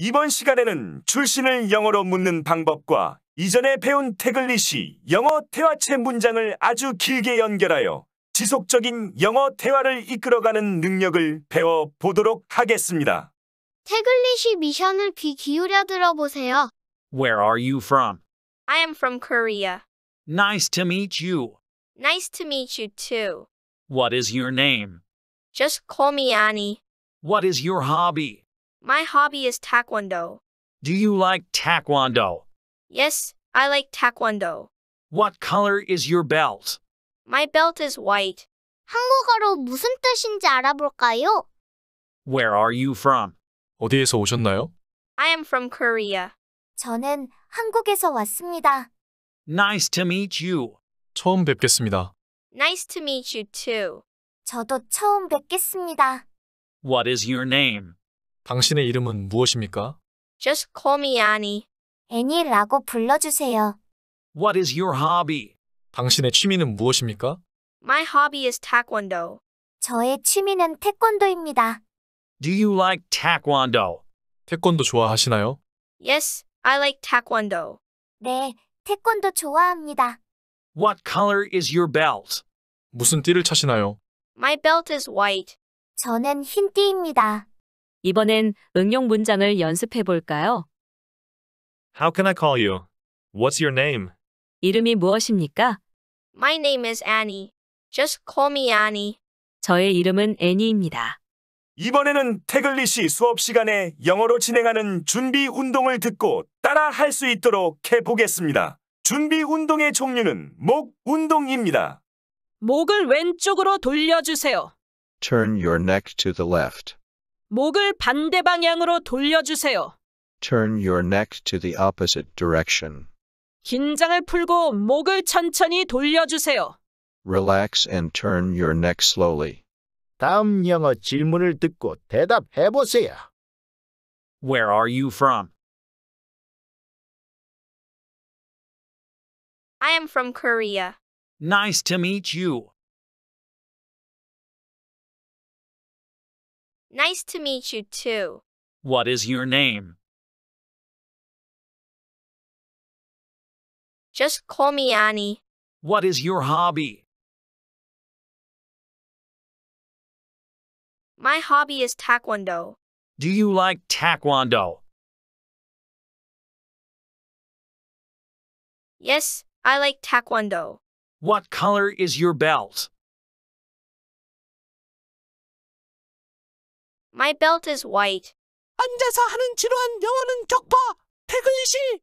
이번 시간에는 출신을 영어로 묻는 방법과 이전에 배운 태글리시 영어 대화체 문장을 아주 길게 연결하여 지속적인 영어 대화를 이끌어가는 능력을 배워보도록 하겠습니다. 태글리시 미션을 귀 기울여 들어보세요. Where are you from? I am from Korea. Nice to meet you. Nice to meet you too. What is your name? Just call me Annie. What is your hobby? My hobby is taekwondo. Do you like taekwondo? Yes, I like taekwondo. What color is your belt? My belt is white. 한국어로 무슨 뜻인지 알아볼까요? Where are you from? 어디에서 오셨나요? I am from Korea. 저는 한국에서 왔습니다. Nice to meet you. 처음 뵙겠습니다. Nice to meet you too. 저도 처음 뵙겠습니다. What is your name? 당신의 이름은 무엇입니까? Just call me Annie. 애니라고 불러주세요. What is your hobby? 당신의 취미는 무엇입니까? My hobby is taekwondo. 저의 취미는 태권도입니다. Do you like taekwondo? 태권도 좋아하시나요? Yes, I like taekwondo. 네, 태권도 좋아합니다. What color is your belt? 무슨 띠를 차시나요? My belt is white. 저는 흰 띠입니다. 이번엔 응용 문장을 연습해 볼까요? How can I call you? What's your name? 이름이 무엇입니까? My name is Annie. Just call me Annie. 저의 이름은 애니입니다. 이번에는 태글리시 수업 시간에 영어로 진행하는 준비 운동을 듣고 따라 할 수 있도록 해보겠습니다. 준비 운동의 종류는 목 운동입니다. 목을 왼쪽으로 돌려주세요. Turn your neck to the left. 목을 반대 방향으로 돌려주세요. Turn your neck to the opposite direction. 긴장을 풀고 목을 천천히 돌려주세요. Relax and turn your neck slowly. 다음 영어 질문을 듣고 대답해 보세요. Where are you from? I am from Korea. Nice to meet you. Nice to meet you too. What is your name? Just call me Annie. What is your hobby? My hobby is taekwondo. Do you like taekwondo? Yes, I like taekwondo. What color is your belt? My belt is white. 앉아서 하는 지루한 영어는 격파. 태근 씨,